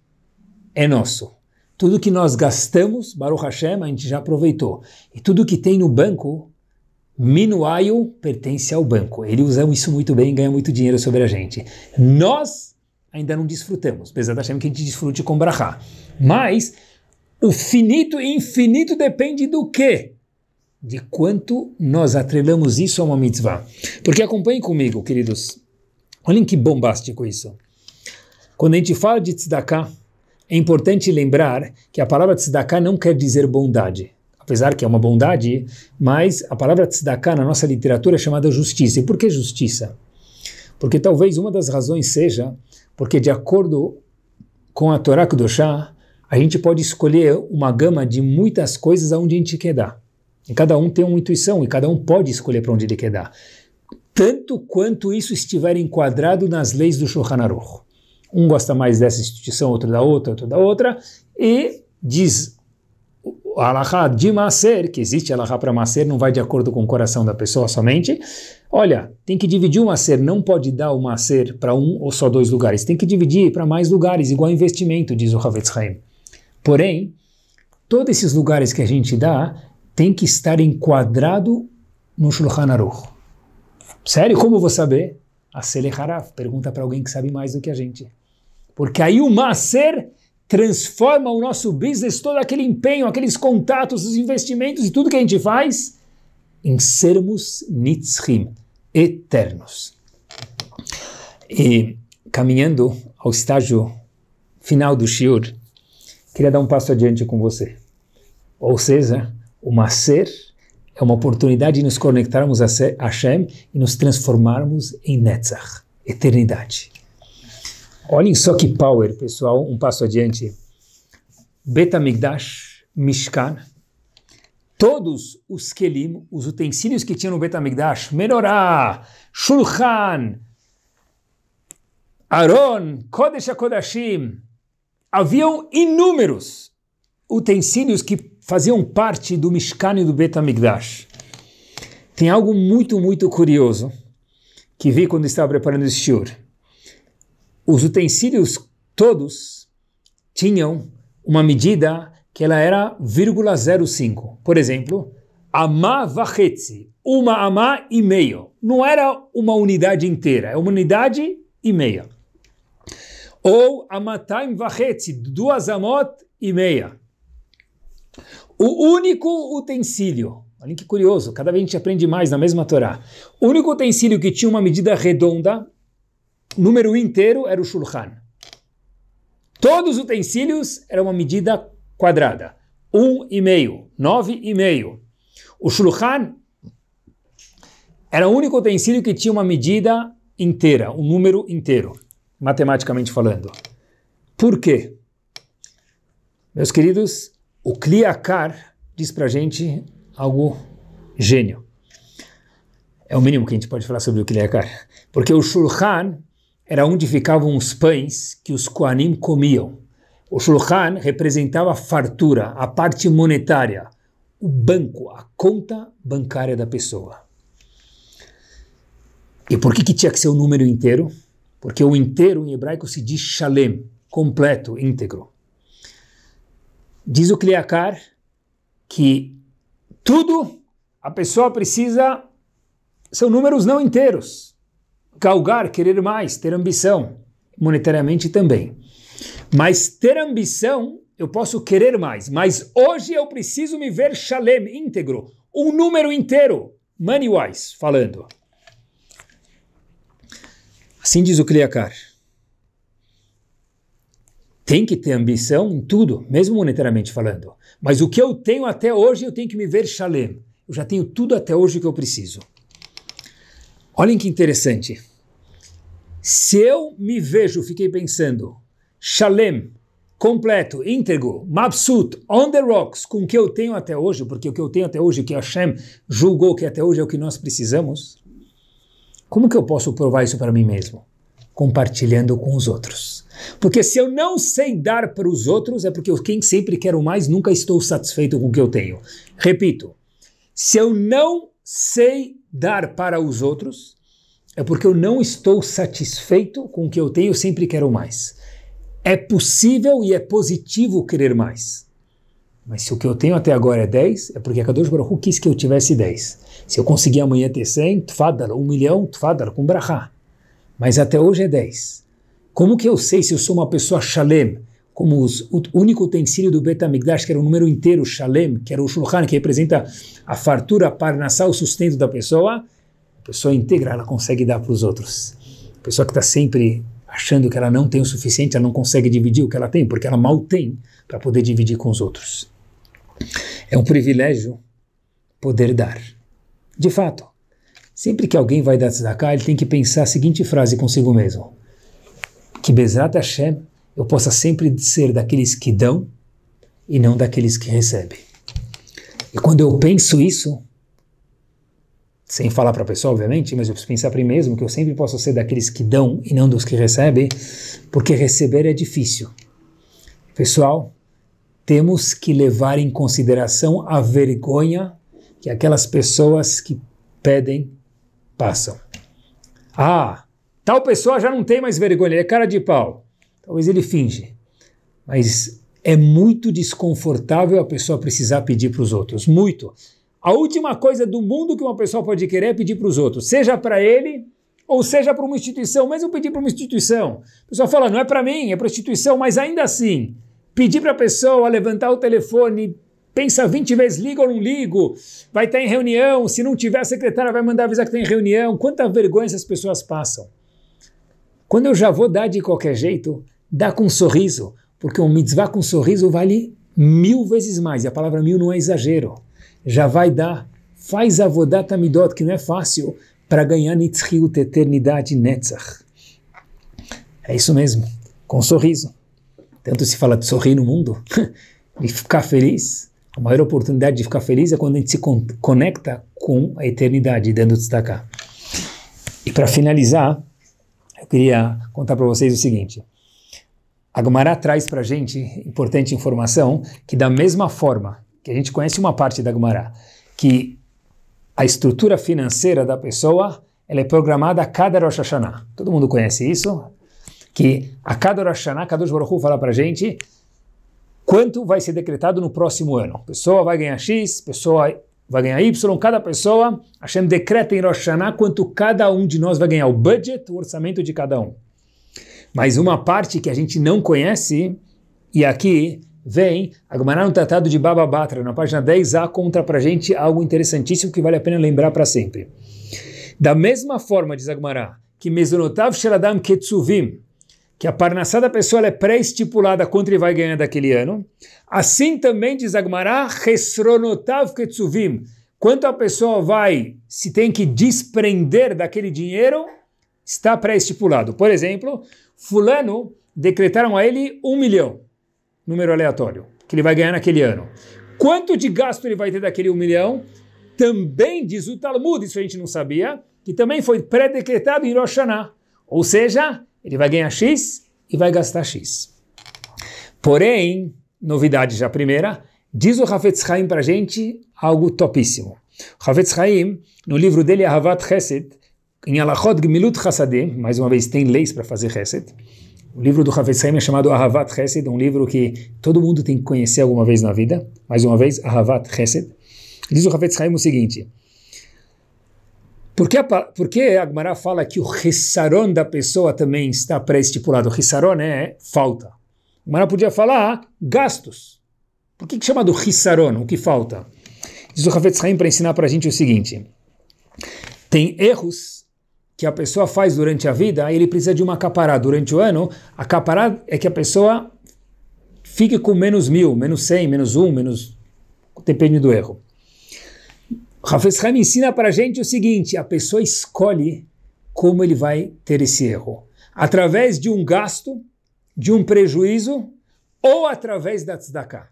é nosso. Tudo que nós gastamos, Baruch Hashem, a gente já aproveitou. E tudo que tem no banco, minuayo pertence ao banco. Ele usa isso muito bem e ganha muito dinheiro sobre a gente. Nós ainda não desfrutamos, apesar da Hashem que a gente desfrute com Brahá. Mas o finito e infinito depende do quê? De quanto nós atrelamos isso a uma mitzvah. Porque acompanhem comigo, queridos. Olhem que bombástico isso. Quando a gente fala de tzedakah, é importante lembrar que a palavra tzedakah não quer dizer bondade. Apesar que é uma bondade, mas a palavra tzedakah na nossa literatura é chamada justiça. E por que justiça? Porque talvez uma das razões seja porque, de acordo com a Torá Kudoshá, a gente pode escolher uma gama de muitas coisas aonde a gente quer dar. E cada um tem uma intuição e cada um pode escolher para onde ele quer dar. Tanto quanto isso estiver enquadrado nas leis do Shulchan Aruch. Um gosta mais dessa instituição, outro da outra, outro da outra. E diz alahá de macer, que existe alahá para macer, não vai de acordo com o coração da pessoa somente. Olha, tem que dividir o macer, não pode dar o macer para um ou só dois lugares. Tem que dividir para mais lugares, igual investimento, diz o Havetz Haim. Porém, todos esses lugares que a gente dá tem que estar enquadrado no Shulchan Aruch. Sério? Como eu vou saber? A Sele pergunta para alguém que sabe mais do que a gente. Porque aí o Maser transforma o nosso business, todo aquele empenho, aqueles contatos, os investimentos e tudo que a gente faz em sermos Nitzrim, eternos. E caminhando ao estágio final do Shiur, queria dar um passo adiante com você. Ou seja, o Maser é uma oportunidade de nos conectarmos a Hashem e nos transformarmos em Netzach, eternidade. Olhem só que power, pessoal, um passo adiante. Betamigdash, Mishkan, todos os kelim, os utensílios que tinham no Betamigdash, Menorá, Shulchan, Aaron, Kodesh HaKodashim, haviam inúmeros utensílios que faziam parte do Mishkan e do Betamigdash. Tem algo muito, muito curioso que vi quando estava preparando esse shiur os utensílios todos tinham uma medida que ela era 0,05. Por exemplo, amá vachetzi, uma amá e meio. Não era uma unidade inteira, é uma unidade e meia. Ou amataim vachetzi, duas amot e meia. O único utensílio, olha que curioso, cada vez a gente aprende mais na mesma Torá. O único utensílio que tinha uma medida redonda número inteiro era o Shulchan. Todos os utensílios eram uma medida quadrada. Um e meio, nove e meio. O Shulchan era o único utensílio que tinha uma medida inteira, um número inteiro, matematicamente falando. Por quê? Meus queridos, o Kliakar diz pra gente algo gênio. É o mínimo que a gente pode falar sobre o Kliakar. Porque o Shulchan era onde ficavam os pães que os Koanim comiam. O Shulchan representava a fartura, a parte monetária, o banco, a conta bancária da pessoa. E por que, que tinha que ser o número inteiro? Porque o inteiro em hebraico se diz shalem, completo, íntegro. Diz o Kliakar que tudo a pessoa precisa são números não inteiros galgar, querer mais, ter ambição, monetariamente também. Mas ter ambição, eu posso querer mais, mas hoje eu preciso me ver Shalem íntegro, um número inteiro, money-wise falando. Assim diz o Kliakar. Tem que ter ambição em tudo, mesmo monetariamente falando. Mas o que eu tenho até hoje, eu tenho que me ver Shalem. Eu já tenho tudo até hoje que eu preciso. Olhem que interessante. Se eu me vejo, fiquei pensando, Shalem, completo, íntegro, mabsut, on the rocks, com o que eu tenho até hoje, porque o que eu tenho até hoje, que Hashem julgou que até hoje é o que nós precisamos, como que eu posso provar isso para mim mesmo? Compartilhando com os outros. Porque se eu não sei dar para os outros, é porque eu, quem sempre quero mais, nunca estou satisfeito com o que eu tenho. Repito, se eu não sei dar para os outros é porque eu não estou satisfeito com o que eu tenho, eu sempre quero mais. É possível e é positivo querer mais. Mas se o que eu tenho até agora é 10, é porque a Kadosh Baruch quis que eu tivesse 10. Se eu conseguir amanhã ter 100, tfadar, 1 um milhão, tfadar, com brahá. Mas até hoje é 10. Como que eu sei se eu sou uma pessoa shalem, como os, o único utensílio do Betamigdash, que era o número inteiro, Shalem, que era o Shulchan, que representa a fartura, a parnassá, o sustento da pessoa, a pessoa íntegra, ela consegue dar para os outros. A pessoa que está sempre achando que ela não tem o suficiente, ela não consegue dividir o que ela tem, porque ela mal tem para poder dividir com os outros. É um privilégio poder dar. De fato, sempre que alguém vai dar tzedakah, ele tem que pensar a seguinte frase consigo mesmo. Que Bezat Hashem, eu possa sempre ser daqueles que dão e não daqueles que recebem. E quando eu penso isso, sem falar para a pessoa, obviamente, mas eu preciso pensar para mim mesmo que eu sempre posso ser daqueles que dão e não dos que recebem, porque receber é difícil. Pessoal, temos que levar em consideração a vergonha que aquelas pessoas que pedem passam. Ah, tal pessoa já não tem mais vergonha, é cara de pau. Talvez ele finge, mas é muito desconfortável a pessoa precisar pedir para os outros, muito. A última coisa do mundo que uma pessoa pode querer é pedir para os outros, seja para ele ou seja para uma instituição, mesmo pedir para uma instituição. A pessoa fala, não é para mim, é para a instituição, mas ainda assim, pedir para a pessoa levantar o telefone, pensa 20 vezes, liga ou não ligo, vai estar em reunião, se não tiver a secretária vai mandar avisar que tem tá reunião, quanta vergonha essas pessoas passam. Quando eu já vou dar de qualquer jeito, dá com um sorriso, porque um mitzvah com um sorriso vale mil vezes mais, e a palavra mil não é exagero. Já vai dar, faz avodat amidot, que não é fácil, para ganhar nitzriut, eternidade, netzach. É isso mesmo, com um sorriso. Tanto se fala de sorrir no mundo, de ficar feliz. A maior oportunidade de ficar feliz é quando a gente se conecta com a eternidade, dando destacar. E para finalizar, eu queria contar para vocês o seguinte. A Gumara traz para a gente importante informação que da mesma forma que a gente conhece uma parte da Gumara, que a estrutura financeira da pessoa ela é programada a cada Rosh Hashanah. Todo mundo conhece isso? Que a cada Rosh Hashanah, cada Baruch fala para a gente quanto vai ser decretado no próximo ano. Pessoa vai ganhar X, pessoa vai ganhar Y, cada pessoa, Hashem decreta em Rosh Hashanah quanto cada um de nós vai ganhar, o budget, o orçamento de cada um. Mas uma parte que a gente não conhece, e aqui vem Agmará no é Tratado de Baba Batra, na página 10a, conta para a gente algo interessantíssimo que vale a pena lembrar para sempre. Da mesma forma, diz Agmará, que Mesonotav Sheradam Ketsuvim, que a parnassá da pessoa é pré-estipulada quanto ele vai ganhar daquele ano, assim também diz Agmará, Hesronotav Ketsuvim, quanto a pessoa vai, se tem que desprender daquele dinheiro, está pré-estipulado. Por exemplo, Fulano decretaram a ele um milhão, número aleatório, que ele vai ganhar naquele ano. Quanto de gasto ele vai ter daquele um milhão? Também diz o Talmud, isso a gente não sabia, que também foi pré-decretado em Rosh Hashanah. Ou seja, ele vai ganhar X e vai gastar X. Porém, novidade já primeira, diz o Hafetz Chaim para gente algo topíssimo. O Hafetz no livro dele, Ahavat Chesed, em Alachot Gmilut Hassadim, mais uma vez, tem leis para fazer Hesed. O livro do Havetz Haim é chamado Ahavat Hesed, um livro que todo mundo tem que conhecer alguma vez na vida. Mais uma vez, Ahavat Hesed. Diz o Havetz Haim o seguinte, por que, a, por que a Agmará fala que o ressaron da pessoa também está pré-estipulado? Ressaron é falta. A Agmará podia falar ah, gastos. Por que, que chama do ressaron, o que falta? Diz o Havetz Haim para ensinar para a gente o seguinte, tem erros que a pessoa faz durante a vida, ele precisa de uma capará durante o ano. A capará é que a pessoa fique com menos mil, menos cem, menos um, menos... depende do erro. Rafael Haim ensina para a gente o seguinte, a pessoa escolhe como ele vai ter esse erro. Através de um gasto, de um prejuízo, ou através da tzedakah.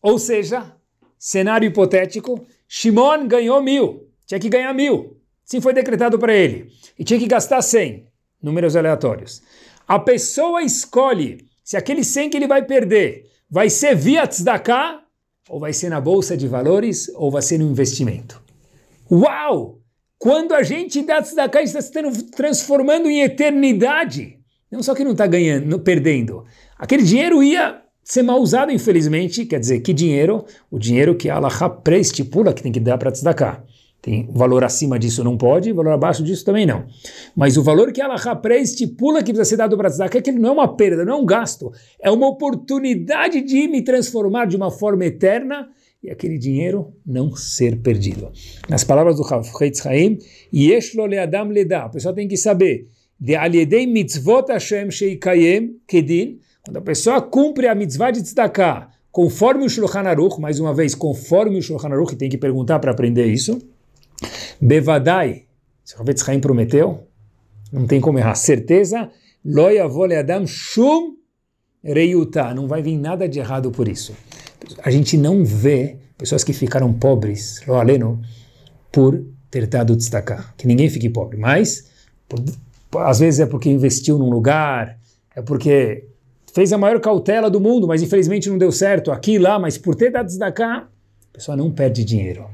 Ou seja, cenário hipotético, Shimon ganhou mil, tinha que ganhar mil. Sim, foi decretado para ele e tinha que gastar 100, números aleatórios. A pessoa escolhe se aquele 100 que ele vai perder vai ser via tzedakah, ou vai ser na bolsa de valores, ou vai ser no investimento. Uau! Quando a gente dá tzedakah, está se transformando em eternidade. Não só que não está ganhando, perdendo. Aquele dinheiro ia ser mal usado, infelizmente. Quer dizer, que dinheiro? O dinheiro que a Allah estipula que tem que dar para tzedakah. Tem valor acima disso não pode, valor abaixo disso também não. Mas o valor que Allah estipula que precisa ser dado para Tzedakah é que ele não é uma perda, não é um gasto. É uma oportunidade de me transformar de uma forma eterna e aquele dinheiro não ser perdido. Nas palavras do Hafetz Haim, Yeshlo le'adam le'da. A pessoa tem que saber. De aliedei mitzvot Hashem sheikayem kedin. Quando a pessoa cumpre a mitzvah de Tzedakah, conforme o Shulchan Aruch, mais uma vez, conforme o Shulchan Aruch, tem que perguntar para aprender isso. Bevadai, se o Havetz Haim prometeu, não tem como errar, certeza, Loia Vole Adam Shum Reiuta, não vai vir nada de errado por isso. A gente não vê pessoas que ficaram pobres, Loaleno, por ter dado destacar, que ninguém fique pobre, mas por, às vezes é porque investiu num lugar, é porque fez a maior cautela do mundo, mas infelizmente não deu certo aqui e lá, mas por ter dado destacar, a pessoa não perde dinheiro.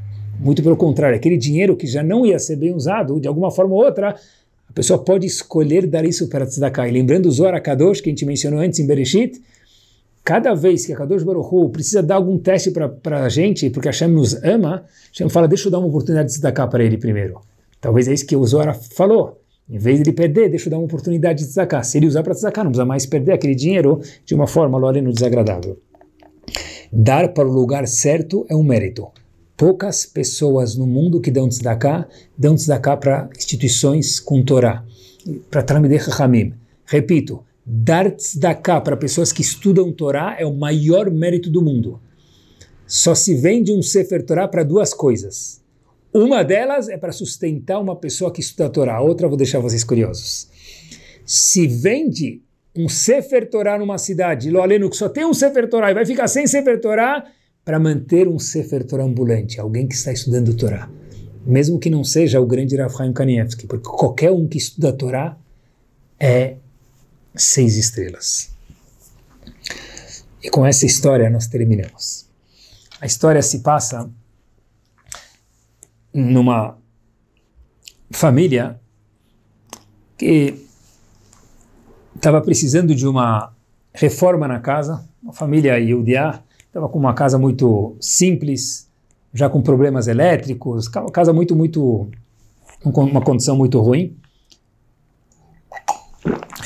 Muito pelo contrário, aquele dinheiro que já não ia ser bem usado, de alguma forma ou outra, a pessoa pode escolher dar isso para tzedakah. E lembrando o Zohar Kadosh, que a gente mencionou antes em Bereshit, cada vez que a Kadosh Baruchu precisa dar algum teste para a gente, porque a Hashem nos ama, Hashem fala, deixa eu dar uma oportunidade de tzedakah para ele primeiro. Talvez é isso que o Zohar falou. Em vez de ele perder, deixa eu dar uma oportunidade de tzedakah. Se ele usar para tzedakah, não precisa mais perder aquele dinheiro de uma forma, loreno, desagradável. Dar para o lugar certo é um mérito poucas pessoas no mundo que dão tzedakah, dão tzedakah para instituições com Torá, para Talmidei Chachamim. Repito, dar tzedakah para pessoas que estudam Torá é o maior mérito do mundo. Só se vende um Sefer Torá para duas coisas. Uma delas é para sustentar uma pessoa que estuda a Torá, a outra vou deixar vocês curiosos. Se vende um Sefer Torá numa cidade, Lo Aleno, que só tem um Sefer Torá e vai ficar sem Sefer Torá, para manter um Sefer Torah ambulante, alguém que está estudando Torá. Mesmo que não seja o grande Rav Chaim Kanievski, porque qualquer um que estuda Torá é seis estrelas. E com essa história nós terminamos. A história se passa numa família que estava precisando de uma reforma na casa, uma família Yehudiá, estava com uma casa muito simples, já com problemas elétricos, casa muito, muito. uma condição muito ruim.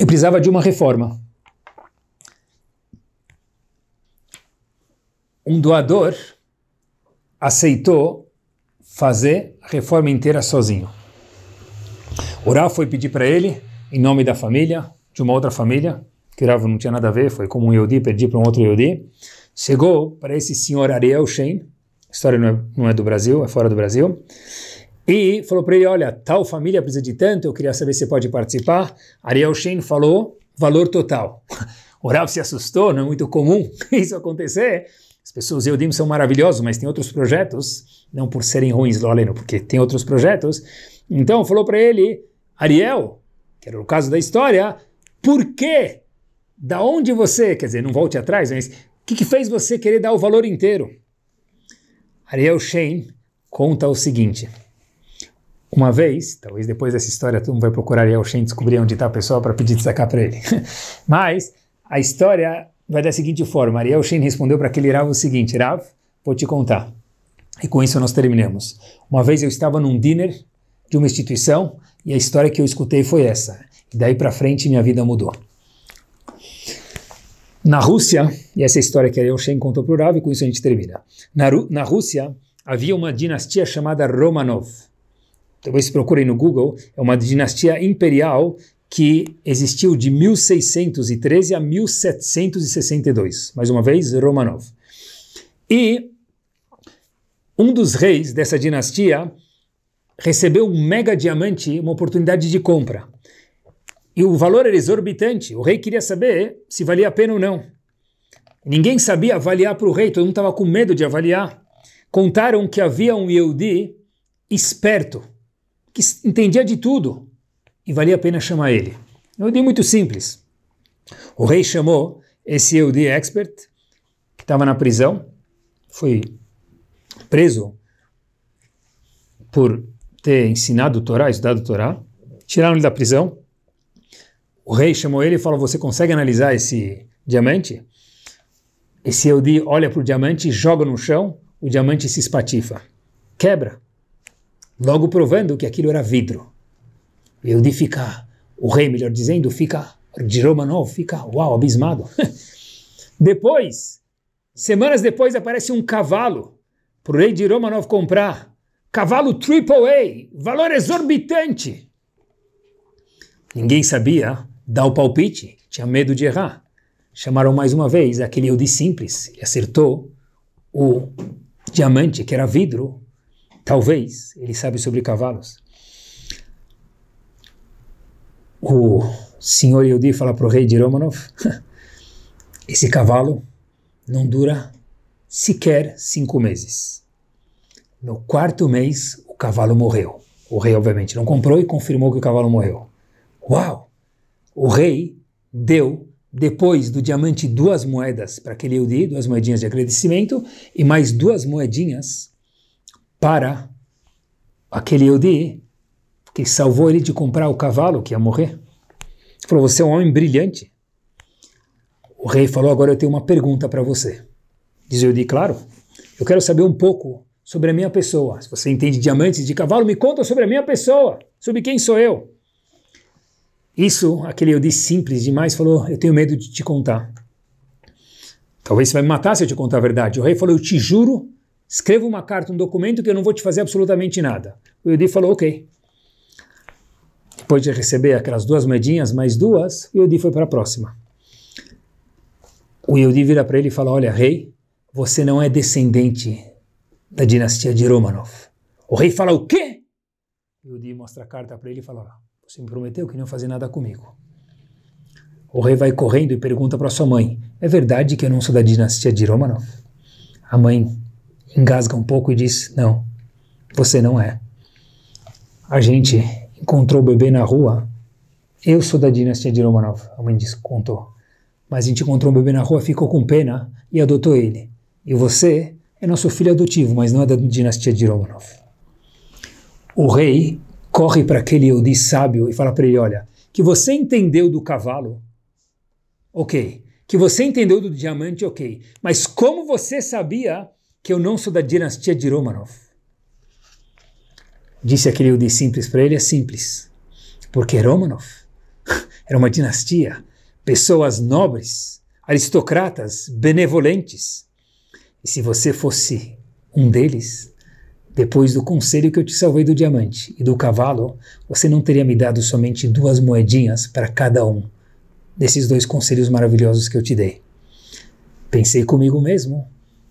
E precisava de uma reforma. Um doador aceitou fazer a reforma inteira sozinho. O Rav foi pedir para ele, em nome da família, de uma outra família, que o Rav não tinha nada a ver, foi como um Yodi pedir para um outro Yodi, chegou para esse senhor Ariel Shein, história não é, não é do Brasil, é fora do Brasil, e falou para ele, olha, tal família precisa de tanto, eu queria saber se pode participar. Ariel Shein falou, valor total. O Rav se assustou, não é muito comum isso acontecer. As pessoas Dim são maravilhosos, mas tem outros projetos, não por serem ruins, Loleno, porque tem outros projetos. Então falou para ele, Ariel, que era o caso da história, por quê? Da onde você, quer dizer, não volte atrás, mas que, que fez você querer dar o valor inteiro? Ariel Shein conta o seguinte. Uma vez, talvez depois dessa história, todo mundo vai procurar Ariel Shein descobrir onde está a pessoa para pedir sacar para ele. Mas a história vai da seguinte forma: Ariel Shein respondeu para aquele Rav o seguinte: Rav, vou te contar. E com isso nós terminamos. Uma vez eu estava num dinner de uma instituição e a história que eu escutei foi essa. E daí para frente minha vida mudou. Na Rússia, e essa é a história que a Shen contou para o Rav, e com isso a gente termina. Na, Ru na Rússia, havia uma dinastia chamada Romanov. Talvez então, procurem no Google, é uma dinastia imperial que existiu de 1613 a 1762. Mais uma vez, Romanov. E um dos reis dessa dinastia recebeu um mega diamante, uma oportunidade de compra e o valor era exorbitante. O rei queria saber se valia a pena ou não. Ninguém sabia avaliar para o rei, todo mundo estava com medo de avaliar. Contaram que havia um Yehudi esperto, que entendia de tudo, e valia a pena chamar ele. É um Yehudi muito simples. O rei chamou esse Yehudi expert, que estava na prisão, foi preso por ter ensinado o Torá, estudado o Torá, tiraram ele da prisão, o rei chamou ele e falou: Você consegue analisar esse diamante? Esse Eudi olha para o diamante, joga no chão, o diamante se espatifa, quebra, logo provando que aquilo era vidro. Eudi fica, o rei, melhor dizendo, fica, de Romanov fica, uau, abismado. depois, semanas depois, aparece um cavalo para o rei de Romanov comprar. Cavalo AAA, valor exorbitante. Ninguém sabia dar o palpite, tinha medo de errar. Chamaram mais uma vez aquele Yehudi simples e acertou o diamante, que era vidro. Talvez ele sabe sobre cavalos. O senhor Yehudi fala para o rei de Romanov, esse cavalo não dura sequer cinco meses. No quarto mês, o cavalo morreu. O rei, obviamente, não comprou e confirmou que o cavalo morreu. Uau! o rei deu, depois do diamante, duas moedas para aquele Yehudi, duas moedinhas de agradecimento, e mais duas moedinhas para aquele Yehudi que salvou ele de comprar o cavalo que ia morrer. Ele falou: Você é um homem brilhante. O rei falou: Agora eu tenho uma pergunta para você. Diz Yehudi: Claro, eu quero saber um pouco sobre a minha pessoa. Se você entende diamantes de cavalo, me conta sobre a minha pessoa, sobre quem sou eu. Isso, aquele eu disse simples demais, falou: Eu tenho medo de te contar. Talvez você vai me matar se eu te contar a verdade. O rei falou: Eu te juro, escreva uma carta, um documento que eu não vou te fazer absolutamente nada. O Yodi falou: Ok. Depois de receber aquelas duas moedinhas, mais duas, o Yodi foi para a próxima. O Yodi vira para ele e fala: Olha, rei, você não é descendente da dinastia de Romanov. O rei fala: O quê? O Yodi mostra a carta para ele e fala: Olha você me prometeu que não fazia nada comigo. O rei vai correndo e pergunta para sua mãe: É verdade que eu não sou da dinastia de Romanov? A mãe engasga um pouco e diz: Não, você não é. A gente encontrou o bebê na rua. Eu sou da dinastia de Romanov, a mãe diz, contou. Mas a gente encontrou um bebê na rua, ficou com pena e adotou ele. E você é nosso filho adotivo, mas não é da dinastia de Romanov. O rei corre para aquele Yehudi sábio e fala para ele: Olha, que você entendeu do cavalo, ok. Que você entendeu do diamante, ok. Mas como você sabia que eu não sou da dinastia de Romanov? Disse aquele Yehudi simples para ele: É simples. Porque Romanov era uma dinastia, pessoas nobres, aristocratas, benevolentes. E se você fosse um deles, depois do conselho que eu te salvei do diamante e do cavalo, você não teria me dado somente duas moedinhas para cada um desses dois conselhos maravilhosos que eu te dei. Pensei comigo mesmo,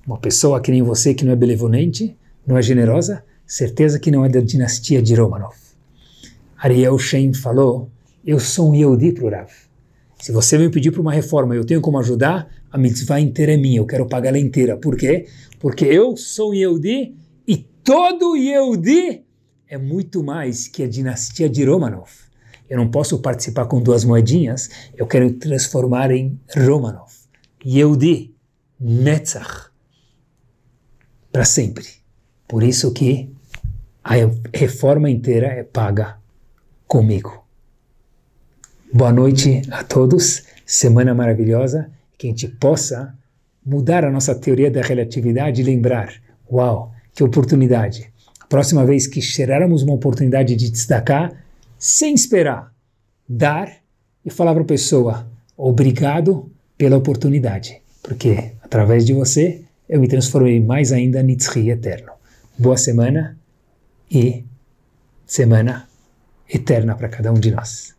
uma pessoa que nem você que não é benevolente, não é generosa, certeza que não é da dinastia de Romanov. Ariel Shen falou: Eu sou um Yehudi para o Rav. Se você me pedir para uma reforma eu tenho como ajudar, a mitzvah inteira é minha, eu quero pagar ela inteira. Por quê? Porque eu sou um Yehudi todo Yehudi é muito mais que a dinastia de Romanov. Eu não posso participar com duas moedinhas, eu quero transformar em Romanov. Yehudi, Netzach, para sempre. Por isso que a reforma inteira é paga comigo. Boa noite a todos, semana maravilhosa, que a gente possa mudar a nossa teoria da relatividade e lembrar, uau, que oportunidade. Próxima vez que cheirarmos uma oportunidade de destacar, sem esperar, dar e falar para a pessoa: obrigado pela oportunidade, porque através de você eu me transformei mais ainda Nitzri eterno. Boa semana e semana eterna para cada um de nós.